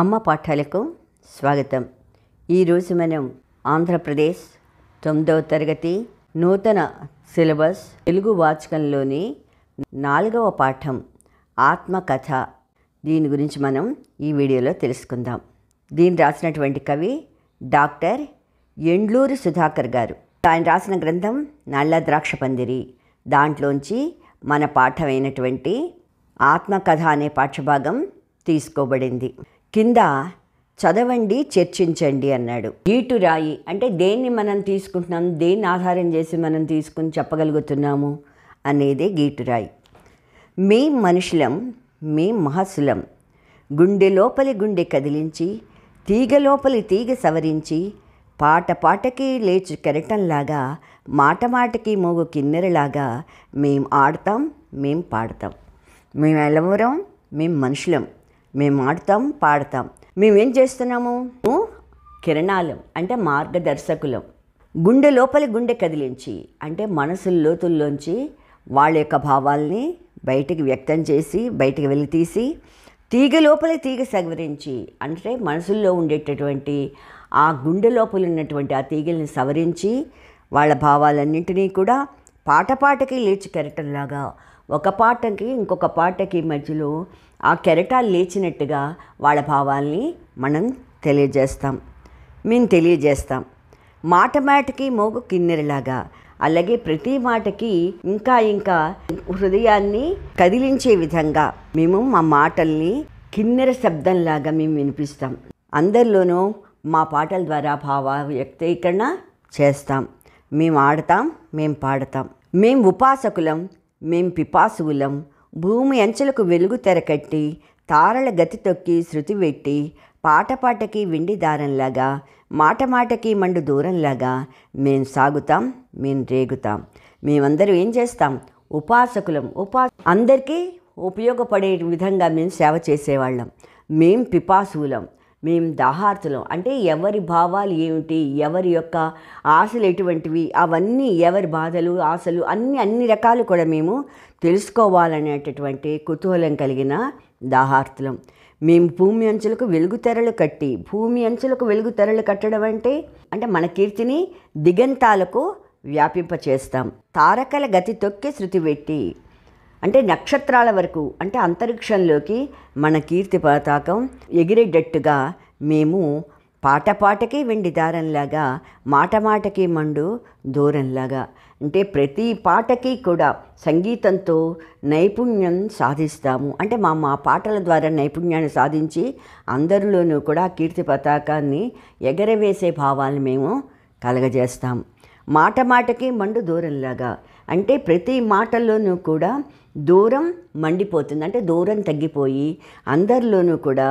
అమ్మ పాఠాలకు స్వాగతం ఈరోజు మనం ఆంధ్రప్రదేశ్ తొమ్మిదవ తరగతి నూతన సిలబస్ తెలుగు వాచకంలోని నాలుగవ పాఠం ఆత్మకథ దీని గురించి మనం ఈ వీడియోలో తెలుసుకుందాం దీన్ని రాసినటువంటి కవి డాక్టర్ ఎండ్లూరి సుధాకర్ గారు ఆయన రాసిన గ్రంథం నల్ల ద్రాక్ష పందిరి దాంట్లోంచి మన పాఠమైనటువంటి ఆత్మకథ అనే పాఠ్యభాగం తీసుకోబడింది కింద చదవండి చర్చించండి అన్నాడు ఈటు రాయి అంటే దేన్ని మనం తీసుకుంటున్నాం దేన్ని ఆధారం చేసి మనం తీసుకుని చెప్పగలుగుతున్నాము అనేది గీటురాయి మీ మనుషులం మీ మహసులం గుండె లోపలి గుండె కదిలించి తీగ లోపలి తీగ సవరించి పాట పాటకి లేచి కెరటంలాగా మాట మాటకి మోగు కిన్నెరలాగా మేం ఆడతాం మేం పాడతాం మేము ఎలవరం మేం మనుషులం మేము ఆడతాం పాడతాం మేమేం చేస్తున్నాము కిరణాలం అంటే మార్గదర్శకులం గుండె లోపలి గుండె కదిలించి అంటే మనసు లోతుల్లోంచి వాళ్ళ యొక్క భావాల్ని బయటికి వ్యక్తం చేసి బయటికి వెళ్ళి తీసి తీగ లోపలి తీగ సవరించి అంటే మనసుల్లో ఉండేటటువంటి ఆ గుండె లోపల ఉన్నటువంటి ఆ తీగల్ని సవరించి వాళ్ళ భావాలన్నింటినీ కూడా పాట పాటకి లేచి కెరటంలాగా ఒక పాటకి ఇంకొక పాటకి మధ్యలో ఆ కెరటాలు లేచినట్టుగా వాళ్ళ భావాల్ని మనం తెలియజేస్తాం మేము తెలియజేస్తాం మాట మాటకి మోగు కిన్నెరలాగా అలాగే ప్రతి మాటకి ఇంకా ఇంకా హృదయాన్ని కదిలించే విధంగా మేము మా మాటల్ని కిన్నెర శబ్దంలాగా మేము వినిపిస్తాం అందరిలోనూ మా పాటల ద్వారా భావ వ్యక్తీకరణ చేస్తాం మేము ఆడతాం మేము పాడతాం మేము ఉపాసకులం మేము పిపాసువులం భూమి అంచెలకు వెలుగు తెరకట్టి తారల గతి తొక్కి శృతి పెట్టి పాటపాటకి వెండి దారంలాగా మాట మాటకి మండు దూరంలాగా మేం సాగుతాం మేం రేగుతాం మేమందరూ ఏం చేస్తాం ఉపాసకులం ఉపా అందరికీ ఉపయోగపడే విధంగా మేము సేవ చేసేవాళ్ళం మేం పిపాసులం మేము దాహార్తులం అంటే ఎవరి భావాలు ఏమిటి ఎవరి యొక్క ఆశలు ఎటువంటివి అవన్నీ ఎవరి బాధలు ఆశలు అన్ని అన్ని రకాలు కూడా మేము తెలుసుకోవాలనేటటువంటి కుతూహలం కలిగిన దాహార్థులం మేము భూమి అంచులకు వెలుగుతెరలు కట్టి భూమి అంచులకు వెలుగుతెరలు కట్టడం అంటే అంటే మన కీర్తిని దిగంతాలకు వ్యాపింపచేస్తాం తారకల గతి తొక్కి శృతి పెట్టి అంటే నక్షత్రాల వరకు అంటే అంతరిక్షంలోకి మన కీర్తి పతాకం ఎగిరేటట్టుగా మేము పాట పాటకి వెండి దారంలాగా మాట మాటకి మండు దూరంలాగా అంటే ప్రతి పాటకి కూడా సంగీతంతో నైపుణ్యం సాధిస్తాము అంటే మా మా పాటల ద్వారా నైపుణ్యాన్ని సాధించి అందరిలోనూ కూడా కీర్తి పతాకాన్ని ఎగరవేసే భావాలను మేము కలగజేస్తాం మాట మాటకి మండు దూరంలాగా అంటే ప్రతి మాటల్లోనూ కూడా దూరం మండిపోతుంది అంటే దూరం తగ్గిపోయి అందరిలోనూ కూడా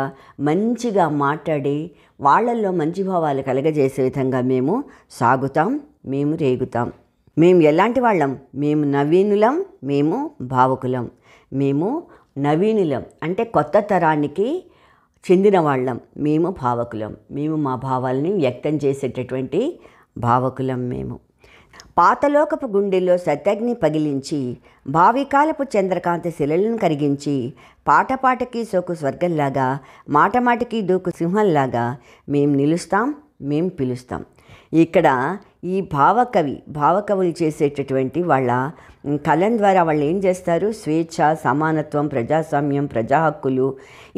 మంచిగా మాట్లాడి వాళ్ళల్లో మంచి భావాలు కలగజేసే విధంగా మేము సాగుతాం మేము రేగుతాం మేము ఎలాంటి వాళ్ళం మేము నవీనులం మేము భావకులం మేము నవీనులం అంటే కొత్త తరానికి చెందిన వాళ్ళం మేము భావకులం మేము మా భావాలని వ్యక్తం చేసేటటువంటి భావకులం మేము పాతలోకపు గుండెల్లో సత్యాగ్ని పగిలించి భావికాలపు చంద్రకాంత శిలలను కరిగించి పాటపాటకి సోకు స్వర్గంలాగా మాటమాటికి దూకు సింహంలాగా మేము నిలుస్తాం మేము పిలుస్తాం ఇక్కడ ఈ భావకవి భావకవులు చేసేటటువంటి వాళ్ళ కళం ద్వారా వాళ్ళు ఏం చేస్తారు స్వేచ్ఛ సమానత్వం ప్రజాస్వామ్యం ప్రజా హక్కులు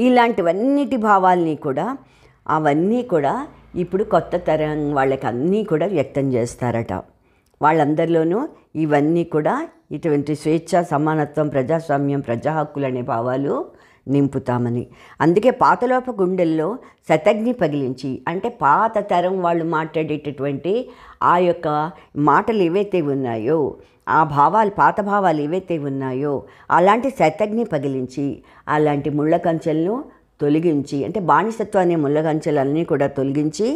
ఇలాంటివన్నిటి భావాల్ని కూడా అవన్నీ కూడా ఇప్పుడు కొత్త తరం వాళ్ళకి అన్నీ కూడా వ్యక్తం చేస్తారట వాళ్ళందరిలోనూ ఇవన్నీ కూడా ఇటువంటి స్వేచ్ఛ సమానత్వం ప్రజాస్వామ్యం ప్రజా హక్కులు అనే భావాలు నింపుతామని అందుకే పాతలోప గుండెల్లో శతజ్ఞి పగిలించి అంటే పాత తరం వాళ్ళు మాట్లాడేటటువంటి ఆ యొక్క మాటలు ఏవైతే ఉన్నాయో ఆ భావాలు పాత భావాలు ఏవైతే ఉన్నాయో అలాంటి శతజ్ఞి పగిలించి అలాంటి ముళ్ళ కంచెలను తొలగించి అంటే బానిసత్వ అనే ముళ్ళగంచెలన్నీ కూడా తొలగించి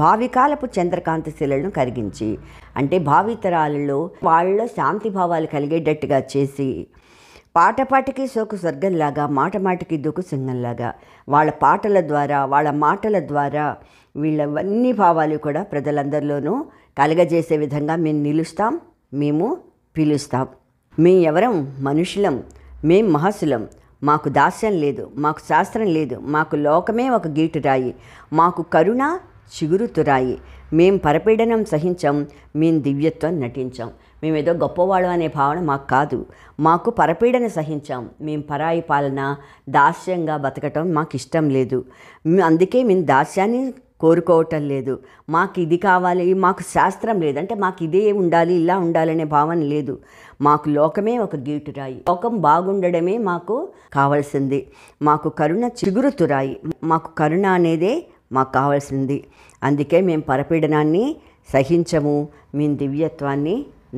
భావికాలపు చంద్రకాంత శిలను కరిగించి అంటే భావితరాలలో వాళ్ళ శాంతి భావాలు కలిగేటట్టుగా చేసి పాటపాటికి సోకు స్వర్గంలాగా మాటమాటికి దుకు సింగంలాగా వాళ్ళ పాటల ద్వారా వాళ్ళ మాటల ద్వారా వీళ్ళవన్నీ భావాలు కూడా ప్రజలందరిలోనూ కలగజేసే విధంగా మేము నిలుస్తాం మేము పిలుస్తాం మేము ఎవరం మనుషులం మేం మహసులం మాకు దాస్యం లేదు మాకు శాస్త్రం లేదు మాకు లోకమే ఒక గీటు రాయి మాకు కరుణ చిగురుతురాయి మేం పరపీడనం సహించాం మేము దివ్యత్వం నటించాం మేమేదో గొప్పవాళ్ళం అనే భావన మాకు కాదు మాకు పరపీడన సహించాం మేం పరాయి పాలన దాస్యంగా బతకటం మాకు ఇష్టం లేదు అందుకే మేము దాస్యాన్ని కోరుకోవటం లేదు మాకు ఇది కావాలి మాకు శాస్త్రం లేదంటే మాకు ఇదే ఉండాలి ఇలా ఉండాలనే భావన లేదు మాకు లోకమే ఒక గీటురాయి లోకం బాగుండడమే మాకు కావాల్సింది మాకు కరుణ చిగురుతురాయి మాకు కరుణ అనేదే మాకు కావాల్సింది అందుకే మేము పరపీడనాన్ని సహించము మీ దివ్యత్వాన్ని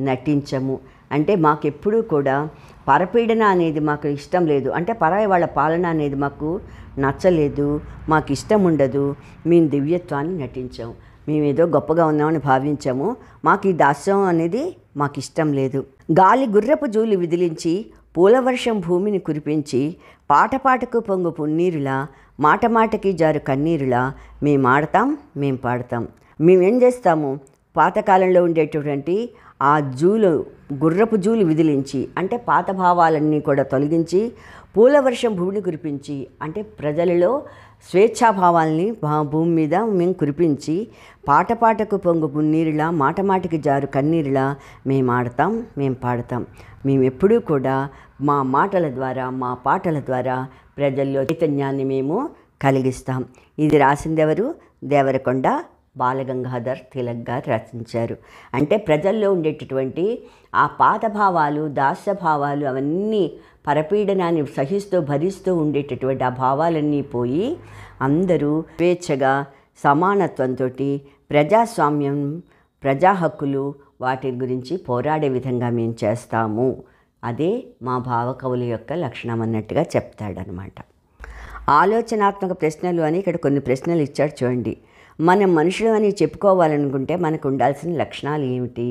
నటించము అంటే మాకెప్పుడూ కూడా పరపీడన అనేది మాకు ఇష్టం లేదు అంటే పరాయి వాళ్ళ పాలన అనేది మాకు నచ్చలేదు మాకు ఇష్టం ఉండదు మేము దివ్యత్వాన్ని నటించాము మేము ఏదో గొప్పగా ఉన్నామని భావించాము మాకు ఈ దాస్యం అనేది మాకు ఇష్టం లేదు గాలి గుర్రపు జూలి విదిలించి పూలవర్షం భూమిని కురిపించి పాటపాటకు పొంగు పున్నీరులా మాటమాటకి జారు కన్నీరులా మేము ఆడతాం మేము పాడతాం మేమేం చేస్తాము పాతకాలంలో ఉండేటటువంటి ఆ జూలు గుర్రపు జూలు విదిలించి అంటే పాత భావాలన్నీ కూడా తొలగించి పూలవర్షం భూమిని కురిపించి అంటే ప్రజలలో స్వేచ్ఛాభావాల్ని భూమి మీద మేము కురిపించి పాట పాటకు పొంగు పున్నీరులా మాట మాటికి జారు కన్నీరులా మేము ఆడతాం మేము పాడతాం మేము ఎప్పుడూ కూడా మా మాటల ద్వారా మా పాటల ద్వారా ప్రజల్లో చైతన్యాన్ని మేము కలిగిస్తాం ఇది రాసిందెవరు దేవరకొండ బాలగంగాధర్ తిలక్ గారు రచించారు అంటే ప్రజల్లో ఉండేటటువంటి ఆ పాతభావాలు దాస్యభావాలు భావాలు అవన్నీ పరపీడనాన్ని సహిస్తూ భరిస్తూ ఉండేటటువంటి ఆ భావాలన్నీ పోయి అందరూ స్వేచ్ఛగా సమానత్వంతో ప్రజాస్వామ్యం ప్రజా హక్కులు వాటి గురించి పోరాడే విధంగా మేము చేస్తాము అదే మా భావకవుల యొక్క లక్షణం అన్నట్టుగా చెప్తాడనమాట ఆలోచనాత్మక ప్రశ్నలు అని ఇక్కడ కొన్ని ప్రశ్నలు ఇచ్చాడు చూడండి మనం మనుషులు అని చెప్పుకోవాలనుకుంటే మనకు ఉండాల్సిన లక్షణాలు ఏమిటి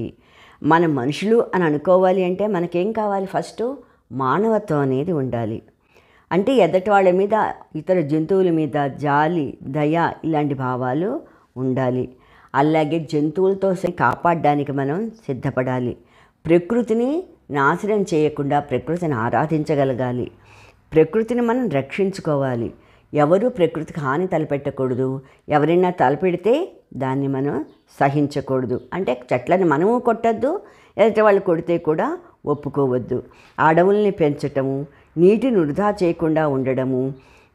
మనం మనుషులు అని అనుకోవాలి అంటే మనకేం కావాలి ఫస్ట్ మానవత్వం అనేది ఉండాలి అంటే ఎదటి వాళ్ళ మీద ఇతర జంతువుల మీద జాలి దయ ఇలాంటి భావాలు ఉండాలి అలాగే జంతువులతో కాపాడడానికి మనం సిద్ధపడాలి ప్రకృతిని నాశనం చేయకుండా ప్రకృతిని ఆరాధించగలగాలి ప్రకృతిని మనం రక్షించుకోవాలి ఎవరు ప్రకృతికి హాని తలపెట్టకూడదు ఎవరైనా తలపెడితే దాన్ని మనం సహించకూడదు అంటే చెట్లను మనము కొట్టద్దు ఎదుటి వాళ్ళు కొడితే కూడా ఒప్పుకోవద్దు అడవుల్ని పెంచటము నీటిని వృధా చేయకుండా ఉండడము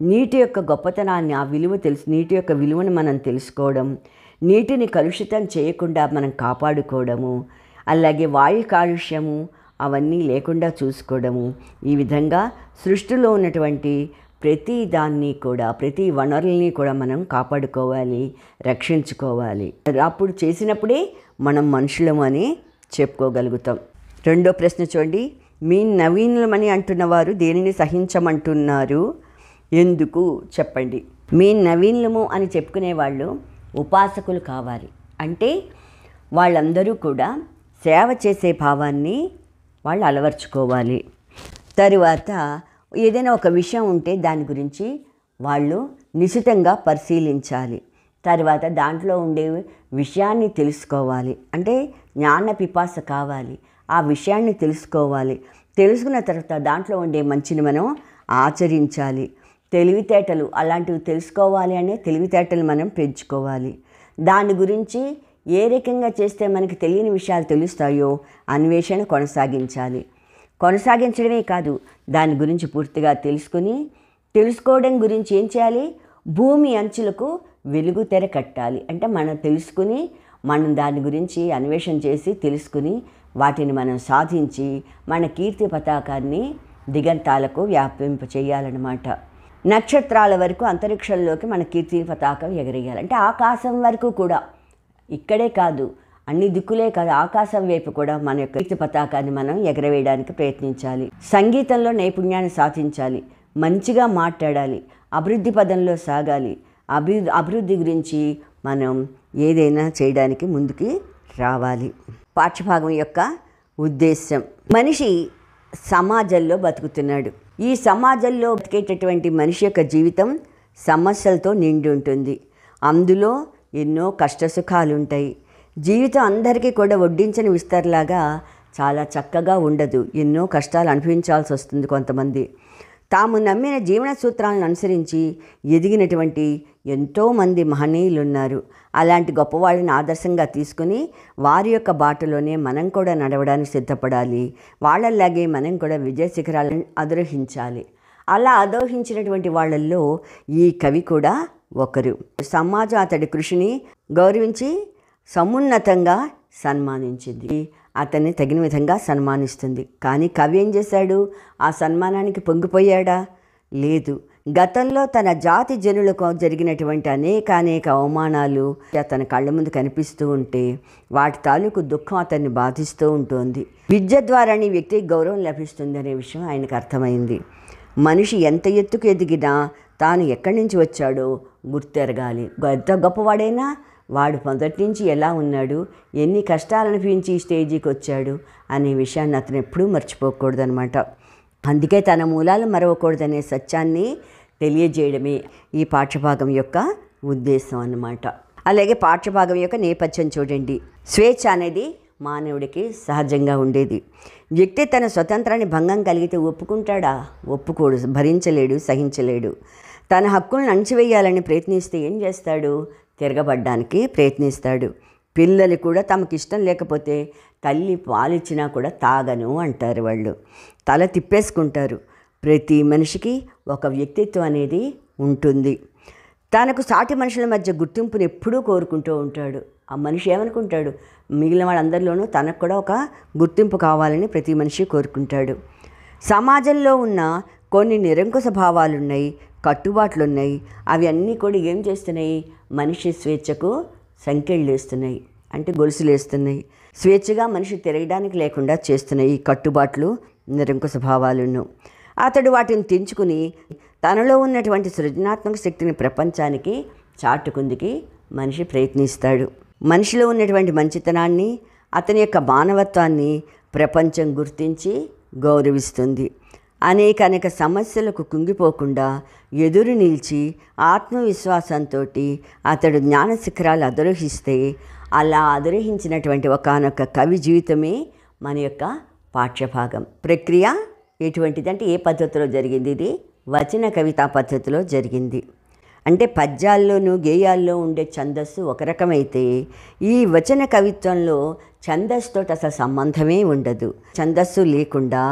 నీటి యొక్క గొప్పతనాన్ని ఆ విలువ తెలుసు నీటి యొక్క విలువను మనం తెలుసుకోవడం నీటిని కలుషితం చేయకుండా మనం కాపాడుకోవడము అలాగే వాయు కాలుష్యము అవన్నీ లేకుండా చూసుకోవడము ఈ విధంగా సృష్టిలో ఉన్నటువంటి ప్రతి దాన్ని కూడా ప్రతి వనరుల్ని కూడా మనం కాపాడుకోవాలి రక్షించుకోవాలి అప్పుడు చేసినప్పుడే మనం మనుషులము అని చెప్పుకోగలుగుతాం రెండో ప్రశ్న చూడండి మీ నవీనమని అంటున్నవారు దేనిని సహించమంటున్నారు ఎందుకు చెప్పండి మీ నవీనము అని చెప్పుకునే వాళ్ళు ఉపాసకులు కావాలి అంటే వాళ్ళందరూ కూడా సేవ చేసే భావాన్ని వాళ్ళు అలవర్చుకోవాలి తరువాత ఏదైనా ఒక విషయం ఉంటే దాని గురించి వాళ్ళు నిశితంగా పరిశీలించాలి తర్వాత దాంట్లో ఉండే విషయాన్ని తెలుసుకోవాలి అంటే జ్ఞాన పిపాస కావాలి ఆ విషయాన్ని తెలుసుకోవాలి తెలుసుకున్న తర్వాత దాంట్లో ఉండే మంచిని మనం ఆచరించాలి తెలివితేటలు అలాంటివి తెలుసుకోవాలి అనే తెలివితేటలు మనం పెంచుకోవాలి దాని గురించి ఏ రకంగా చేస్తే మనకి తెలియని విషయాలు తెలుస్తాయో అన్వేషణ కొనసాగించాలి కొనసాగించడమే కాదు దాని గురించి పూర్తిగా తెలుసుకుని తెలుసుకోవడం గురించి ఏం చేయాలి భూమి అంచులకు వెలుగు తెర కట్టాలి అంటే మనం తెలుసుకుని మనం దాని గురించి అన్వేషణ చేసి తెలుసుకుని వాటిని మనం సాధించి మన కీర్తి పతాకాన్ని దిగంతాలకు వ్యాపింప చేయాలన్నమాట నక్షత్రాల వరకు అంతరిక్షంలోకి మన కీర్తి పతాకం ఎగరేయాలి అంటే ఆకాశం వరకు కూడా ఇక్కడే కాదు అన్ని దిక్కులే కాదు ఆకాశం వైపు కూడా మన యొక్క కీర్తి పతాకాన్ని మనం ఎగరవేయడానికి ప్రయత్నించాలి సంగీతంలో నైపుణ్యాన్ని సాధించాలి మంచిగా మాట్లాడాలి అభివృద్ధి పదంలో సాగాలి అభి అభివృద్ధి గురించి మనం ఏదైనా చేయడానికి ముందుకి రావాలి పాఠ్యభాగం యొక్క ఉద్దేశం మనిషి సమాజంలో బతుకుతున్నాడు ఈ సమాజంలో బతికేటటువంటి మనిషి యొక్క జీవితం సమస్యలతో నిండి ఉంటుంది అందులో ఎన్నో కష్టసుఖాలు ఉంటాయి జీవితం అందరికీ కూడా వడ్డించని విస్తారలాగా చాలా చక్కగా ఉండదు ఎన్నో కష్టాలు అనుభవించాల్సి వస్తుంది కొంతమంది తాము నమ్మిన జీవన సూత్రాలను అనుసరించి ఎదిగినటువంటి ఎంతోమంది మహనీయులు ఉన్నారు అలాంటి గొప్పవాళ్ళని ఆదర్శంగా తీసుకుని వారి యొక్క బాటలోనే మనం కూడా నడవడానికి సిద్ధపడాలి వాళ్ళలాగే మనం కూడా విజయ శిఖరాలను అధిరోహించాలి అలా అధోహించినటువంటి వాళ్ళల్లో ఈ కవి కూడా ఒకరు సమాజం అతడి కృషిని గౌరవించి సమున్నతంగా సన్మానించింది అతన్ని తగిన విధంగా సన్మానిస్తుంది కానీ కవి ఏం చేశాడు ఆ సన్మానానికి పొంగిపోయాడా లేదు గతంలో తన జాతి జనులకు జరిగినటువంటి అనేక అనేక అవమానాలు అతని కళ్ళ ముందు కనిపిస్తూ ఉంటే వాటి తాలూకు దుఃఖం అతన్ని బాధిస్తూ ఉంటుంది విద్య ద్వారానే వ్యక్తికి గౌరవం లభిస్తుందనే విషయం ఆయనకు అర్థమైంది మనిషి ఎంత ఎత్తుకు ఎదిగినా తాను ఎక్కడి నుంచి వచ్చాడో గుర్తెరగాలి ఎంత గొప్పవాడైనా వాడు మొదటి నుంచి ఎలా ఉన్నాడు ఎన్ని కష్టాలు అనిపించి స్టేజీకి వచ్చాడు అనే విషయాన్ని అతను ఎప్పుడూ మర్చిపోకూడదనమాట అందుకే తన మూలాలు మరవకూడదనే సత్యాన్ని తెలియజేయడమే ఈ పాఠ్యభాగం యొక్క ఉద్దేశం అన్నమాట అలాగే పాఠ్యభాగం యొక్క నేపథ్యం చూడండి స్వేచ్ఛ అనేది మానవుడికి సహజంగా ఉండేది వ్యక్తి తన స్వతంత్రాన్ని భంగం కలిగితే ఒప్పుకుంటాడా ఒప్పుకోడు భరించలేడు సహించలేడు తన హక్కులను అణచివేయాలని ప్రయత్నిస్తే ఏం చేస్తాడు తిరగబడ్డానికి ప్రయత్నిస్తాడు పిల్లలు కూడా తమకు ఇష్టం లేకపోతే తల్లి పాలిచ్చినా కూడా తాగను అంటారు వాళ్ళు తల తిప్పేసుకుంటారు ప్రతి మనిషికి ఒక వ్యక్తిత్వం అనేది ఉంటుంది తనకు సాటి మనుషుల మధ్య గుర్తింపును ఎప్పుడూ కోరుకుంటూ ఉంటాడు ఆ మనిషి ఏమనుకుంటాడు మిగిలిన వాళ్ళందరిలోనూ తనకు కూడా ఒక గుర్తింపు కావాలని ప్రతి మనిషి కోరుకుంటాడు సమాజంలో ఉన్న కొన్ని నిరంకుశ భావాలున్నాయి కట్టుబాట్లున్నాయి అవి అన్నీ కూడా ఏం చేస్తున్నాయి మనిషి స్వేచ్ఛకు సంఖ్యలు వేస్తున్నాయి అంటే గొలుసులేస్తున్నాయి స్వేచ్ఛగా మనిషి తిరగడానికి లేకుండా చేస్తున్నాయి ఈ కట్టుబాట్లు నిరంకుశ భావాలను అతడు వాటిని తెంచుకుని తనలో ఉన్నటువంటి సృజనాత్మక శక్తిని ప్రపంచానికి చాటుకుందికి మనిషి ప్రయత్నిస్తాడు మనిషిలో ఉన్నటువంటి మంచితనాన్ని అతని యొక్క మానవత్వాన్ని ప్రపంచం గుర్తించి గౌరవిస్తుంది అనేక అనేక సమస్యలకు కుంగిపోకుండా ఎదురు నిలిచి ఆత్మవిశ్వాసంతో అతడు జ్ఞాన శిఖరాలు అధిరోహిస్తే అలా అధిరోహించినటువంటి ఒకనొక కవి జీవితమే మన యొక్క పాఠ్యభాగం ప్రక్రియ ఎటువంటిదంటే ఏ పద్ధతిలో జరిగింది ఇది వచన కవితా పద్ధతిలో జరిగింది అంటే పద్యాల్లోనూ గేయాల్లో ఉండే ఛందస్సు ఒక రకమైతే ఈ వచన కవిత్వంలో ఛందస్సుతో అసలు సంబంధమే ఉండదు ఛందస్సు లేకుండా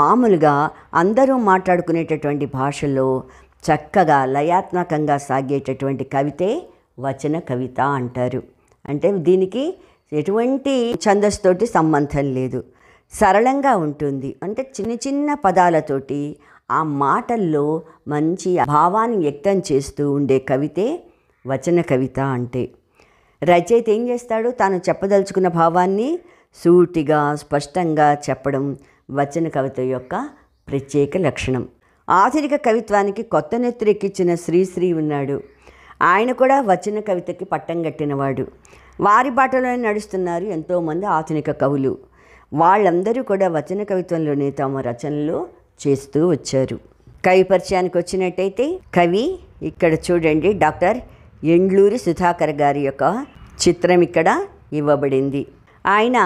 మామూలుగా అందరూ మాట్లాడుకునేటటువంటి భాషలో చక్కగా లయాత్మకంగా సాగేటటువంటి కవితే వచన కవిత అంటారు అంటే దీనికి ఎటువంటి ఛందస్సుతోటి సంబంధం లేదు సరళంగా ఉంటుంది అంటే చిన్న చిన్న పదాలతోటి ఆ మాటల్లో మంచి భావాన్ని వ్యక్తం చేస్తూ ఉండే కవితే వచన కవిత అంటే రచయిత ఏం చేస్తాడు తాను చెప్పదలుచుకున్న భావాన్ని సూటిగా స్పష్టంగా చెప్పడం వచన కవిత యొక్క ప్రత్యేక లక్షణం ఆధునిక కవిత్వానికి కొత్త నెత్తురెక్కించిన శ్రీశ్రీ ఉన్నాడు ఆయన కూడా వచన కవితకి పట్టం కట్టినవాడు వారి బాటలోనే నడుస్తున్నారు ఎంతోమంది ఆధునిక కవులు వాళ్ళందరూ కూడా వచన కవిత్వంలోనే తమ రచనలు చేస్తూ వచ్చారు కవి పరిచయానికి వచ్చినట్టయితే కవి ఇక్కడ చూడండి డాక్టర్ ఎండ్లూరి సుధాకర్ గారి యొక్క చిత్రం ఇక్కడ ఇవ్వబడింది ఆయన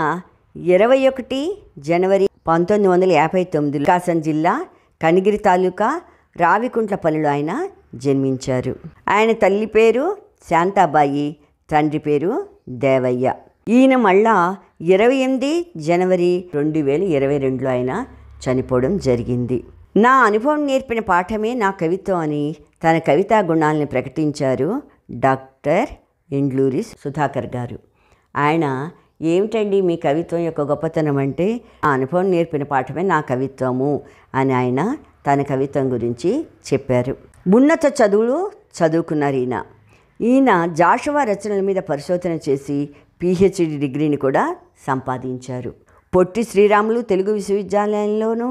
ఇరవై ఒకటి జనవరి పంతొమ్మిది వందల యాభై తొమ్మిది కాసం జిల్లా కనిగిరి తాలూకా రావికుంట్లపల్లిలో ఆయన జన్మించారు ఆయన తల్లి పేరు శాంతాబాయి తండ్రి పేరు దేవయ్య ఈయన మళ్ళా ఇరవై ఎనిమిది జనవరి రెండు వేల ఇరవై రెండులో ఆయన చనిపోవడం జరిగింది నా అనుభవం నేర్పిన పాఠమే నా కవిత్వం అని తన కవితా గుణాలని ప్రకటించారు డాక్టర్ ఇండ్లూరి సుధాకర్ గారు ఆయన ఏమిటండి మీ కవిత్వం యొక్క గొప్పతనం అంటే ఆ అనుభవం నేర్పిన పాఠమే నా కవిత్వము అని ఆయన తన కవిత్వం గురించి చెప్పారు ఉన్నత చదువులు చదువుకున్నారు ఈయన ఈయన జాషువా రచనల మీద పరిశోధన చేసి పీహెచ్డి డిగ్రీని కూడా సంపాదించారు పొట్టి శ్రీరాములు తెలుగు విశ్వవిద్యాలయంలోనూ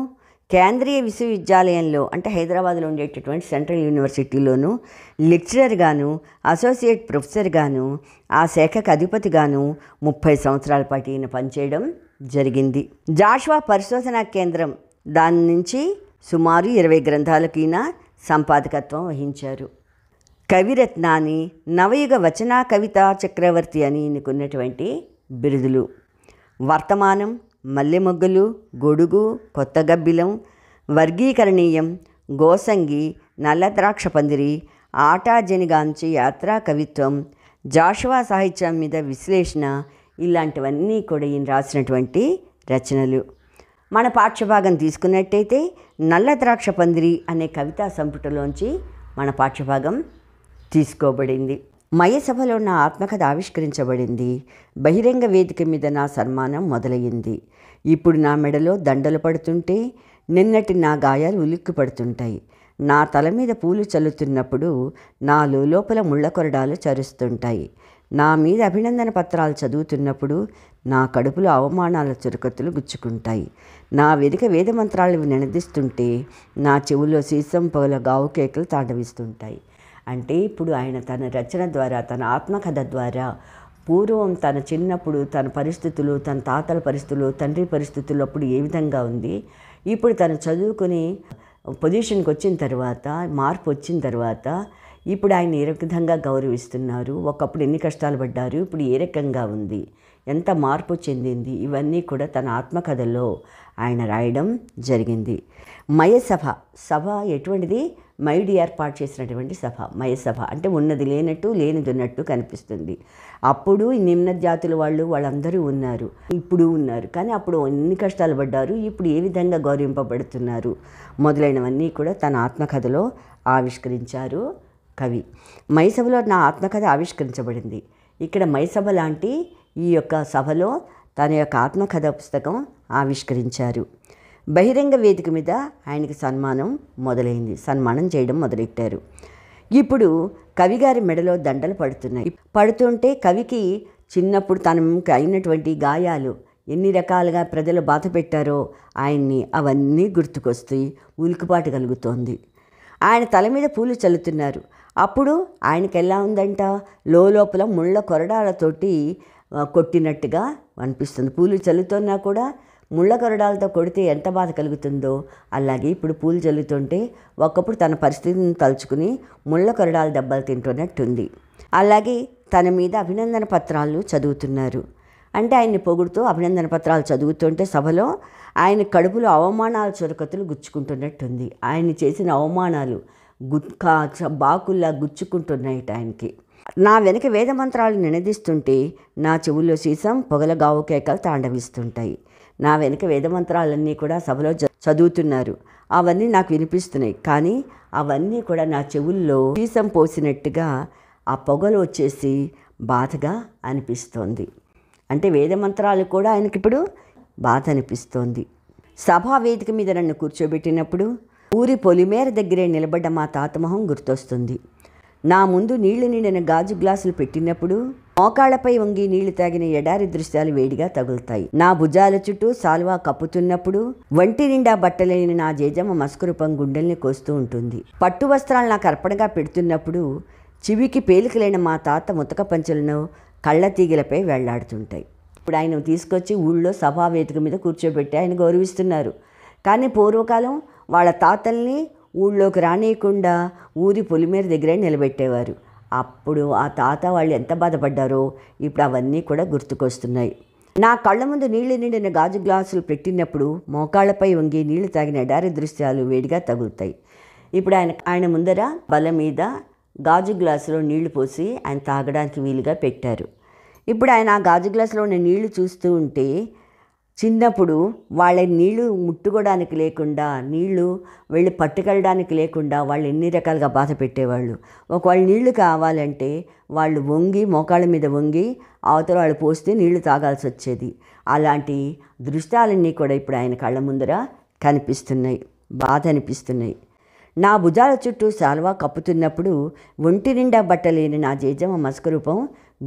కేంద్రీయ విశ్వవిద్యాలయంలో అంటే హైదరాబాద్లో ఉండేటటువంటి సెంట్రల్ యూనివర్సిటీలోనూ లెక్చరర్గాను అసోసియేట్ ప్రొఫెసర్గాను ఆ శాఖకు అధిపతిగాను ముప్పై సంవత్సరాల పాటు ఈయన పనిచేయడం జరిగింది జాషువా పరిశోధనా కేంద్రం దాని నుంచి సుమారు ఇరవై గ్రంథాలకు ఈయన సంపాదకత్వం వహించారు కవిరత్న అని నవయుగ వచనా కవిత చక్రవర్తి అని ఎన్నుకున్నటువంటి బిరుదులు వర్తమానం మల్లెమొగ్గలు గొడుగు కొత్త గబ్బిలం వర్గీకరణీయం గోసంగి నల్లద్రాక్ష పందిరి ఆటాజనిగాంచి యాత్రా కవిత్వం జాషువా సాహిత్యం మీద విశ్లేషణ ఇలాంటివన్నీ కూడా ఈయన రాసినటువంటి రచనలు మన పాఠ్యభాగం తీసుకున్నట్టయితే నల్ల ద్రాక్ష పందిరి అనే కవితా సంపుటలోంచి మన పాఠ్యభాగం తీసుకోబడింది మయసభలో నా ఆత్మకథ ఆవిష్కరించబడింది బహిరంగ వేదిక మీద నా సన్మానం మొదలయ్యింది ఇప్పుడు నా మెడలో దండలు పడుతుంటే నిన్నటి నా గాయాలు ఉలిక్కి పడుతుంటాయి నా తల మీద పూలు చల్లుతున్నప్పుడు నా లోపల ముళ్ళ కొరడాలు చరుస్తుంటాయి నా మీద అభినందన పత్రాలు చదువుతున్నప్పుడు నా కడుపులో అవమానాల చురుకత్తులు గుచ్చుకుంటాయి నా వెనుక వేదమంత్రాలు నినదిస్తుంటే నా చెవులో సీసం పొగల గావు కేకలు తాండవిస్తుంటాయి అంటే ఇప్పుడు ఆయన తన రచన ద్వారా తన ఆత్మకథ ద్వారా పూర్వం తన చిన్నప్పుడు తన పరిస్థితులు తన తాతల పరిస్థితులు తండ్రి పరిస్థితులు అప్పుడు ఏ విధంగా ఉంది ఇప్పుడు తను చదువుకుని పొజిషన్కి వచ్చిన తర్వాత మార్పు వచ్చిన తర్వాత ఇప్పుడు ఆయన ఏ విధంగా గౌరవిస్తున్నారు ఒకప్పుడు ఎన్ని కష్టాలు పడ్డారు ఇప్పుడు ఏ రకంగా ఉంది ఎంత మార్పు చెందింది ఇవన్నీ కూడా తన ఆత్మకథల్లో ఆయన రాయడం జరిగింది మయసభ సభ ఎటువంటిది మైడి ఏర్పాటు చేసినటువంటి సభ మయసభ అంటే ఉన్నది లేనట్టు లేనిది ఉన్నట్టు కనిపిస్తుంది అప్పుడు నిమ్న జాతుల వాళ్ళు వాళ్ళందరూ ఉన్నారు ఇప్పుడు ఉన్నారు కానీ అప్పుడు ఎన్ని కష్టాలు పడ్డారు ఇప్పుడు ఏ విధంగా గౌరవింపబడుతున్నారు మొదలైనవన్నీ కూడా తన ఆత్మకథలో ఆవిష్కరించారు కవి మైసభలో నా ఆత్మకథ ఆవిష్కరించబడింది ఇక్కడ మైసభ లాంటి ఈ యొక్క సభలో తన యొక్క ఆత్మకథ పుస్తకం ఆవిష్కరించారు బహిరంగ వేదిక మీద ఆయనకి సన్మానం మొదలైంది సన్మానం చేయడం మొదలెట్టారు ఇప్పుడు కవిగారి మెడలో దండలు పడుతున్నాయి పడుతుంటే కవికి చిన్నప్పుడు తన అయినటువంటి గాయాలు ఎన్ని రకాలుగా ప్రజలు బాధ పెట్టారో ఆయన్ని అవన్నీ గుర్తుకొస్తాయి ఉలికిపాటు కలుగుతోంది ఆయన తల మీద పూలు చల్లుతున్నారు అప్పుడు ఆయనకి ఎలా ఉందంట లోపల ముళ్ళ కొరడాలతోటి కొట్టినట్టుగా అనిపిస్తుంది పూలు చల్లుతున్నా కూడా ముళ్ళ కొరడాలతో కొడితే ఎంత బాధ కలుగుతుందో అలాగే ఇప్పుడు పూలు చల్లుతుంటే ఒకప్పుడు తన పరిస్థితిని తలుచుకుని ముళ్ళ కొరడాల దెబ్బలు తింటున్నట్టుంది అలాగే తన మీద అభినందన పత్రాలు చదువుతున్నారు అంటే ఆయన్ని పొగుడుతూ అభినందన పత్రాలు చదువుతుంటే సభలో ఆయన కడుపులో అవమానాల చురకతులు గుచ్చుకుంటున్నట్టుంది ఆయన చేసిన అవమానాలు గు బాకుల్లా గుచ్చుకుంటున్నాయి ఆయనకి నా వెనుక వేదమంత్రాలు నినదిస్తుంటే నా చెవుల్లో సీసం పొగల గావు కేకలు తాండవిస్తుంటాయి నా వెనుక వేదమంత్రాలన్నీ కూడా సభలో చదువుతున్నారు అవన్నీ నాకు వినిపిస్తున్నాయి కానీ అవన్నీ కూడా నా చెవుల్లో సీసం పోసినట్టుగా ఆ పొగలు వచ్చేసి బాధగా అనిపిస్తోంది అంటే వేదమంత్రాలు కూడా ఆయనకి ఇప్పుడు బాధ అనిపిస్తోంది సభా వేదిక మీద నన్ను కూర్చోబెట్టినప్పుడు ఊరి పొలిమేర దగ్గరే నిలబడ్డ మా తాతమొహం గుర్తొస్తుంది నా ముందు నీళ్లు నిండిన గాజు గ్లాసులు పెట్టినప్పుడు మోకాళ్లపై వంగి నీళ్లు తాగిన ఎడారి దృశ్యాలు వేడిగా తగులుతాయి నా భుజాల చుట్టూ సాల్వా కప్పుతున్నప్పుడు వంటి నిండా బట్టలేని నా జేజమ్మ మస్కురూపం గుండెల్ని కోస్తూ ఉంటుంది పట్టు వస్త్రాలు నాకు అర్పణగా పెడుతున్నప్పుడు చివికి పేలికలైన మా తాత ముతక పంచులను కళ్ళ తీగలపై వెళ్లాడుతుంటాయి ఇప్పుడు ఆయన తీసుకొచ్చి ఊళ్ళో సభా వేదిక మీద కూర్చోబెట్టి ఆయన గౌరవిస్తున్నారు కానీ పూర్వకాలం వాళ్ళ తాతల్ని ఊళ్ళోకి రానియకుండా ఊరి పొలిమేర దగ్గరే నిలబెట్టేవారు అప్పుడు ఆ తాత వాళ్ళు ఎంత బాధపడ్డారో ఇప్పుడు అవన్నీ కూడా గుర్తుకొస్తున్నాయి నా కళ్ళ ముందు నీళ్లు నిండిన గాజు గ్లాసులు పెట్టినప్పుడు మోకాళ్ళపై వంగి నీళ్లు తాగిన ఎడారి దృశ్యాలు వేడిగా తగులుతాయి ఇప్పుడు ఆయన ఆయన ముందర బల మీద గాజు గ్లాసులో నీళ్లు పోసి ఆయన తాగడానికి వీలుగా పెట్టారు ఇప్పుడు ఆయన ఆ గాజు గ్లాసులో ఉన్న నీళ్లు చూస్తూ ఉంటే చిన్నప్పుడు వాళ్ళ నీళ్లు ముట్టుకోవడానికి లేకుండా నీళ్లు వెళ్ళి పట్టుకెళ్ళడానికి లేకుండా వాళ్ళు ఎన్ని రకాలుగా బాధ పెట్టేవాళ్ళు ఒకవేళ నీళ్లు కావాలంటే వాళ్ళు వంగి మోకాళ్ళ మీద వంగి అవతల వాళ్ళు పోస్తే నీళ్లు తాగాల్సి వచ్చేది అలాంటి దృశ్యాలన్నీ కూడా ఇప్పుడు ఆయన కళ్ళ ముందర కనిపిస్తున్నాయి బాధ అనిపిస్తున్నాయి నా భుజాల చుట్టూ సాల్వా కప్పుతున్నప్పుడు ఒంటి నిండా బట్టలేని నా జేజమ్మ రూపం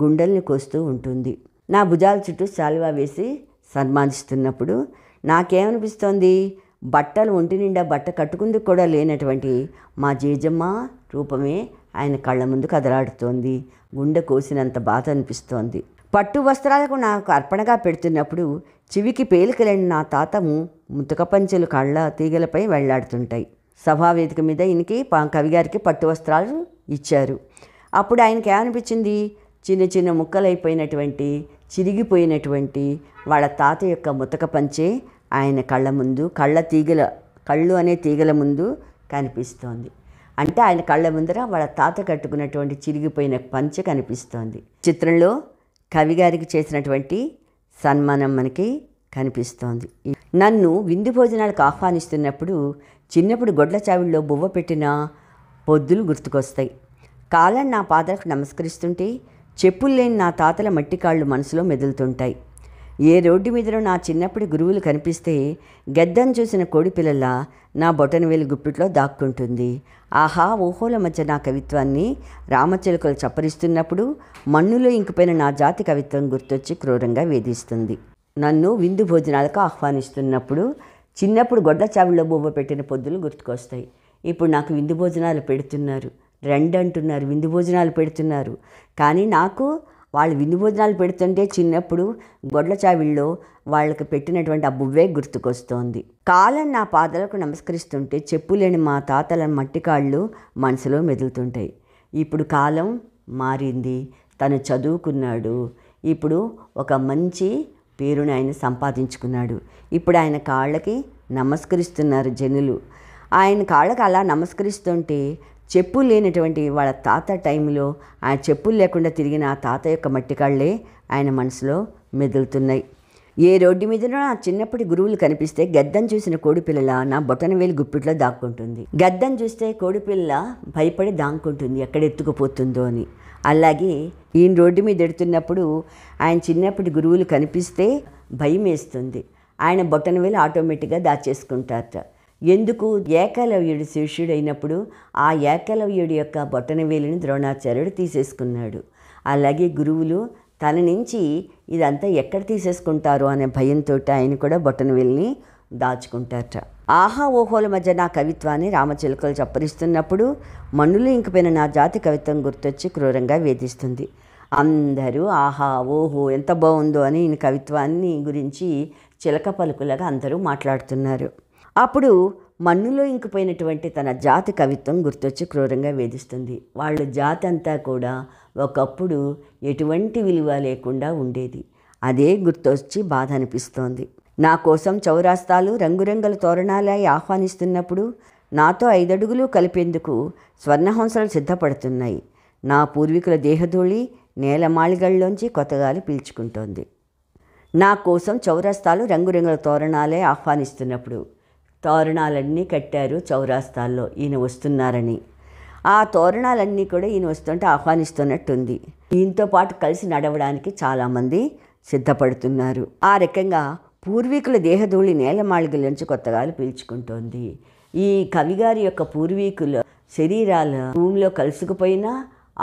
గుండెల్ని కోస్తూ ఉంటుంది నా భుజాల చుట్టూ సాల్వా వేసి సన్మానిస్తున్నప్పుడు నాకేమనిపిస్తోంది బట్టలు ఒంటి నిండా బట్ట కట్టుకుంది కూడా లేనటువంటి మా జేజమ్మ రూపమే ఆయన కళ్ళ ముందు కదలాడుతోంది గుండె కోసినంత బాధ అనిపిస్తోంది పట్టు వస్త్రాలకు నాకు అర్పణగా పెడుతున్నప్పుడు చివికి పేలికలేని నా తాతము ముతక పంచెలు కళ్ళ తీగలపై వెళ్లాడుతుంటాయి సభావేదిక మీద ఈయనకి కవిగారికి పట్టు వస్త్రాలు ఇచ్చారు అప్పుడు ఆయనకి ఏమనిపించింది చిన్న చిన్న ముక్కలైపోయినటువంటి చిరిగిపోయినటువంటి వాళ్ళ తాత యొక్క ముతక పంచే ఆయన కళ్ళ ముందు కళ్ళ తీగల కళ్ళు అనే తీగల ముందు కనిపిస్తోంది అంటే ఆయన కళ్ళ ముందర వాళ్ళ తాత కట్టుకున్నటువంటి చిరిగిపోయిన పంచె కనిపిస్తోంది చిత్రంలో కవిగారికి చేసినటువంటి సన్మానం మనకి కనిపిస్తోంది నన్ను విందు భోజనాలకు ఆహ్వానిస్తున్నప్పుడు చిన్నప్పుడు గొడ్ల చావిడిలో బువ్వ పెట్టిన పొద్దులు గుర్తుకొస్తాయి కాలం నా పాదలకు నమస్కరిస్తుంటే చెప్పులు లేని నా తాతల మట్టి కాళ్ళు మనసులో మెదులుతుంటాయి ఏ రోడ్డు మీదలో నా చిన్నప్పటి గురువులు కనిపిస్తే గెద్దం చూసిన కోడిపిల్లల నా బొటనవేలు గుప్పిట్లో దాక్కుంటుంది ఆహా ఓహోల మధ్య నా కవిత్వాన్ని రామచిలుకలు చప్పరిస్తున్నప్పుడు మన్నులో ఇంకిపోయిన నా జాతి కవిత్వం గుర్తొచ్చి క్రూరంగా వేధిస్తుంది నన్ను విందు భోజనాలకు ఆహ్వానిస్తున్నప్పుడు చిన్నప్పుడు గొడ్డ చావిలో బొమ్మ పెట్టిన పొద్దులు గుర్తుకొస్తాయి ఇప్పుడు నాకు విందు భోజనాలు పెడుతున్నారు రండి అంటున్నారు విందు భోజనాలు పెడుతున్నారు కానీ నాకు వాళ్ళు విందు భోజనాలు పెడుతుంటే చిన్నప్పుడు గొడ్ల చావిల్లో వాళ్ళకి పెట్టినటువంటి ఆ బువ్వే గుర్తుకొస్తోంది కాలం నా పాదలకు నమస్కరిస్తుంటే చెప్పులేని మా తాతల మట్టి కాళ్ళు మనసులో మెదులుతుంటాయి ఇప్పుడు కాలం మారింది తను చదువుకున్నాడు ఇప్పుడు ఒక మంచి పేరుని ఆయన సంపాదించుకున్నాడు ఇప్పుడు ఆయన కాళ్ళకి నమస్కరిస్తున్నారు జనులు ఆయన కాళ్ళకి అలా నమస్కరిస్తుంటే చెప్పులు లేనటువంటి వాళ్ళ తాత టైంలో ఆ చెప్పులు లేకుండా తిరిగిన ఆ తాత యొక్క మట్టి కాళ్ళే ఆయన మనసులో మెదులుతున్నాయి ఏ రోడ్డు మీదనో నా చిన్నప్పటి గురువులు కనిపిస్తే గద్దం చూసిన కోడిపిల్లల నా బొటనవేలు గుప్పిట్లో దాక్కుంటుంది గద్దం చూస్తే కోడిపిల్ల భయపడి దాక్కుంటుంది ఎక్కడ ఎత్తుకుపోతుందో అని అలాగే ఈయన రోడ్డు మీద ఎడుతున్నప్పుడు ఆయన చిన్నప్పటి గురువులు కనిపిస్తే భయం వేస్తుంది ఆయన బొటనవేలు ఆటోమేటిక్గా దాచేసుకుంటారు ఎందుకు ఏకలవ్యుడు శిష్యుడైనప్పుడు ఆ ఏకలవ్యుడి యొక్క బొట్టనవేలిని ద్రోణాచార్యుడు తీసేసుకున్నాడు అలాగే గురువులు తన నుంచి ఇదంతా ఎక్కడ తీసేసుకుంటారు అనే భయంతో ఆయన కూడా బొట్టనవేలిని దాచుకుంటారట ఆహా ఓహోల మధ్య నా కవిత్వాన్ని రామచిలుకలు చప్పరిస్తున్నప్పుడు మన్నులు ఇంకిపోయిన నా జాతి కవిత్వం గుర్తొచ్చి క్రూరంగా వేధిస్తుంది అందరూ ఆహా ఓహో ఎంత బాగుందో అని ఈయన కవిత్వాన్ని గురించి చిలక పలుకులాగా అందరూ మాట్లాడుతున్నారు అప్పుడు మన్నులో ఇంకిపోయినటువంటి తన జాతి కవిత్వం గుర్తొచ్చి క్రూరంగా వేధిస్తుంది వాళ్ళ జాతి అంతా కూడా ఒకప్పుడు ఎటువంటి విలువ లేకుండా ఉండేది అదే గుర్తొచ్చి బాధ అనిపిస్తోంది నా కోసం చౌరాస్తాలు రంగురంగుల తోరణాలై ఆహ్వానిస్తున్నప్పుడు నాతో ఐదడుగులు కలిపేందుకు స్వర్ణహంసలు సిద్ధపడుతున్నాయి నా పూర్వీకుల దేహధూళి నేలమాళిగల్లోంచి కొత్తగాలి పీల్చుకుంటోంది నా కోసం చౌరస్తాలు రంగురంగుల తోరణాలే ఆహ్వానిస్తున్నప్పుడు తోరణాలన్నీ కట్టారు చౌరాస్తాల్లో ఈయన వస్తున్నారని ఆ తోరణాలన్నీ కూడా ఈయన వస్తుంటే ఆహ్వానిస్తున్నట్టుంది దీంతో పాటు కలిసి నడవడానికి చాలామంది సిద్ధపడుతున్నారు ఆ రకంగా పూర్వీకుల దేహధూళి నుంచి కొత్తగాలు పీల్చుకుంటోంది ఈ కవిగారి యొక్క పూర్వీకుల శరీరాలు భూమిలో కలుసుకుపోయినా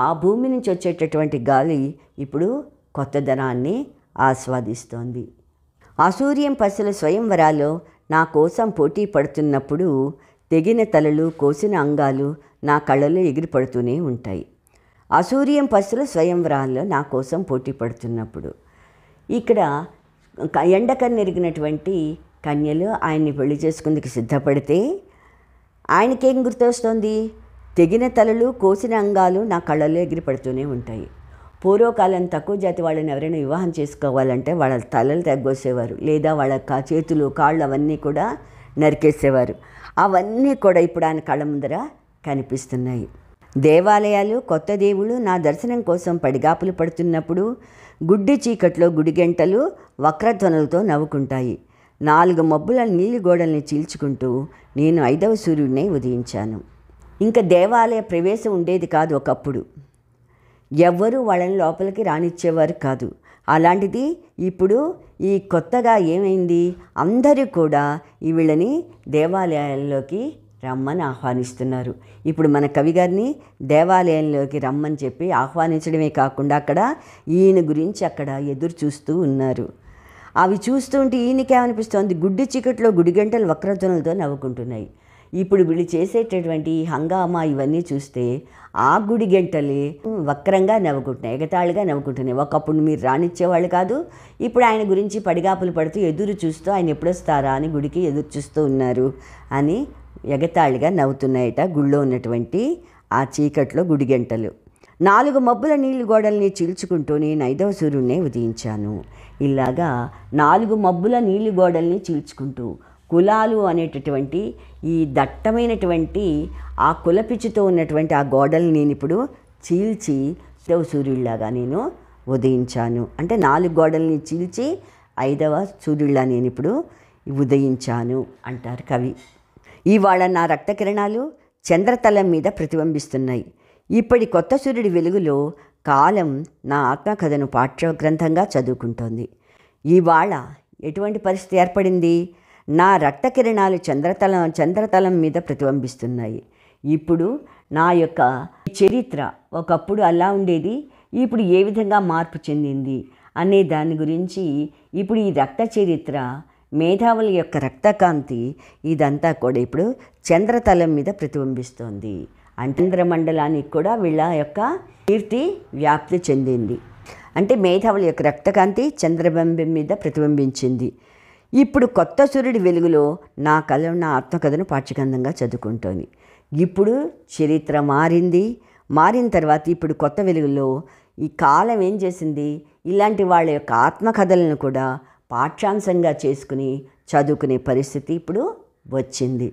ఆ భూమి నుంచి వచ్చేటటువంటి గాలి ఇప్పుడు కొత్తదనాన్ని ఆస్వాదిస్తోంది అసూర్యం పసుల స్వయంవరాలో నా కోసం పోటీ పడుతున్నప్పుడు తెగిన తలలు కోసిన అంగాలు నా కళ్ళలో ఎగిరిపడుతూనే ఉంటాయి అసూర్యం పసుల స్వయంవరాల్లో నా కోసం పోటీ పడుతున్నప్పుడు ఇక్కడ ఎండకన్నెరిగినటువంటి కన్యలు ఆయన్ని పెళ్లి చేసుకుందుకు సిద్ధపడితే ఆయనకేం గుర్తొస్తోంది తెగిన తలలు కోసిన అంగాలు నా కళ్ళలో ఎగిరిపడుతూనే ఉంటాయి పూర్వకాలం తక్కువ జాతి వాళ్ళని ఎవరైనా వివాహం చేసుకోవాలంటే వాళ్ళ తలలు తగ్గోసేవారు లేదా వాళ్ళ చేతులు కాళ్ళు అవన్నీ కూడా నరికేసేవారు అవన్నీ కూడా ఇప్పుడు ఆయన కళ్ళ ముందర కనిపిస్తున్నాయి దేవాలయాలు కొత్త దేవుళ్ళు నా దర్శనం కోసం పడిగాపులు పడుతున్నప్పుడు గుడ్డి చీకట్లో గుడిగెంటలు వక్రధ్వనులతో నవ్వుకుంటాయి నాలుగు మబ్బుల నీళ్ళు గోడల్ని చీల్చుకుంటూ నేను ఐదవ సూర్యుడినే ఉదయించాను ఇంకా దేవాలయ ప్రవేశం ఉండేది కాదు ఒకప్పుడు ఎవ్వరూ వాళ్ళని లోపలికి రానిచ్చేవారు కాదు అలాంటిది ఇప్పుడు ఈ కొత్తగా ఏమైంది అందరూ కూడా వీళ్ళని దేవాలయాల్లోకి రమ్మని ఆహ్వానిస్తున్నారు ఇప్పుడు మన కవి గారిని దేవాలయంలోకి రమ్మని చెప్పి ఆహ్వానించడమే కాకుండా అక్కడ ఈయన గురించి అక్కడ ఎదురు చూస్తూ ఉన్నారు అవి చూస్తూ ఉంటే ఈయనకేమనిపిస్తోంది గుడ్డి చీకట్లో గుడిగంటలు వక్రధ్వనులతో నవ్వుకుంటున్నాయి ఇప్పుడు వీళ్ళు చేసేటటువంటి హంగామా ఇవన్నీ చూస్తే ఆ గుడి గంటలే వక్రంగా నవ్వుకుంటున్నాయి ఎగతాళిగా నవ్వుకుంటున్నాయి ఒకప్పుడు మీరు రానిచ్చేవాళ్ళు కాదు ఇప్పుడు ఆయన గురించి పడిగాపులు పడుతూ ఎదురు చూస్తూ ఆయన ఎప్పుడొస్తారా అని గుడికి ఎదురు చూస్తూ ఉన్నారు అని ఎగతాళిగా నవ్వుతున్నాయట గుళ్ళో ఉన్నటువంటి ఆ చీకట్లో గుడి గంటలు నాలుగు మబ్బుల నీళ్లు గోడల్ని చీల్చుకుంటూ నేను ఐదవ సూర్యుడినే ఉదయించాను ఇలాగా నాలుగు మబ్బుల నీళ్లు గోడల్ని చీల్చుకుంటూ కులాలు అనేటటువంటి ఈ దట్టమైనటువంటి ఆ కులపిచ్చితో ఉన్నటువంటి ఆ గోడలు నేను ఇప్పుడు చీల్చి సూర్యుడిలాగా నేను ఉదయించాను అంటే నాలుగు గోడల్ని చీల్చి ఐదవ సూర్యుడిలా నేను ఇప్పుడు ఉదయించాను అంటారు కవి ఇవాళ నా రక్త కిరణాలు చంద్రతలం మీద ప్రతిబింబిస్తున్నాయి ఇప్పటి కొత్త సూర్యుడి వెలుగులో కాలం నా ఆత్మకథను పాఠ్య గ్రంథంగా చదువుకుంటోంది ఇవాళ ఎటువంటి పరిస్థితి ఏర్పడింది నా రక్త కిరణాలు చంద్రతలం చంద్రతలం మీద ప్రతిబింబిస్తున్నాయి ఇప్పుడు నా యొక్క చరిత్ర ఒకప్పుడు అలా ఉండేది ఇప్పుడు ఏ విధంగా మార్పు చెందింది అనే దాని గురించి ఇప్పుడు ఈ రక్త చరిత్ర మేధావుల యొక్క రక్తకాంతి ఇదంతా కూడా ఇప్పుడు చంద్రతలం మీద ప్రతిబింబిస్తోంది మండలానికి కూడా వీళ్ళ యొక్క కీర్తి వ్యాప్తి చెందింది అంటే మేధావుల యొక్క రక్తకాంతి చంద్రబింబం మీద ప్రతిబింబించింది ఇప్పుడు కొత్త సూర్యుడి వెలుగులో నా కళ నా ఆత్మకథను పాఠ్యకందంగా చదువుకుంటోంది ఇప్పుడు చరిత్ర మారింది మారిన తర్వాత ఇప్పుడు కొత్త వెలుగులో ఈ కాలం ఏం చేసింది ఇలాంటి వాళ్ళ యొక్క ఆత్మకథలను కూడా పాఠ్యాంశంగా చేసుకుని చదువుకునే పరిస్థితి ఇప్పుడు వచ్చింది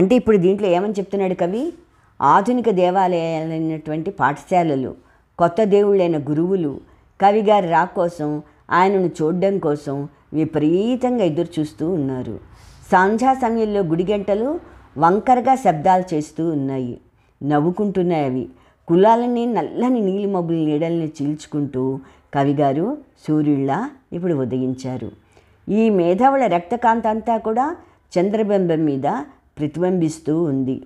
అంటే ఇప్పుడు దీంట్లో ఏమని చెప్తున్నాడు కవి ఆధునిక దేవాలయాలైనటువంటి పాఠశాలలు కొత్త దేవుళ్ళైన గురువులు కవిగారి రా కోసం ఆయనను చూడడం కోసం విపరీతంగా ఎదురుచూస్తూ ఉన్నారు సాంధ్యా సమయంలో గుడిగంటలు వంకరగా శబ్దాలు చేస్తూ ఉన్నాయి నవ్వుకుంటున్నాయి అవి కులాలని నల్లని నీలి మబ్బుల నీడల్ని చీల్చుకుంటూ కవిగారు సూర్యుళ్ళ ఇప్పుడు ఉదయించారు ఈ మేధావుల రక్తకాంత అంతా కూడా చంద్రబింబం మీద ప్రతిబింబిస్తూ ఉంది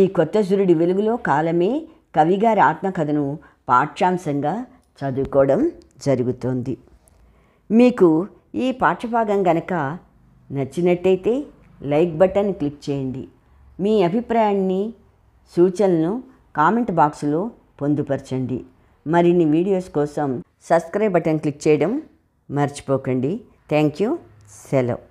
ఈ కొత్త సూర్యుడి వెలుగులో కాలమే కవిగారి ఆత్మకథను పాఠ్యాంశంగా చదువుకోవడం జరుగుతోంది మీకు ఈ పాఠభాగం గనక నచ్చినట్టయితే లైక్ బటన్ క్లిక్ చేయండి మీ అభిప్రాయాన్ని సూచనలను కామెంట్ బాక్స్లో పొందుపరచండి మరిన్ని వీడియోస్ కోసం సబ్స్క్రైబ్ బటన్ క్లిక్ చేయడం మర్చిపోకండి థ్యాంక్ యూ సెలవు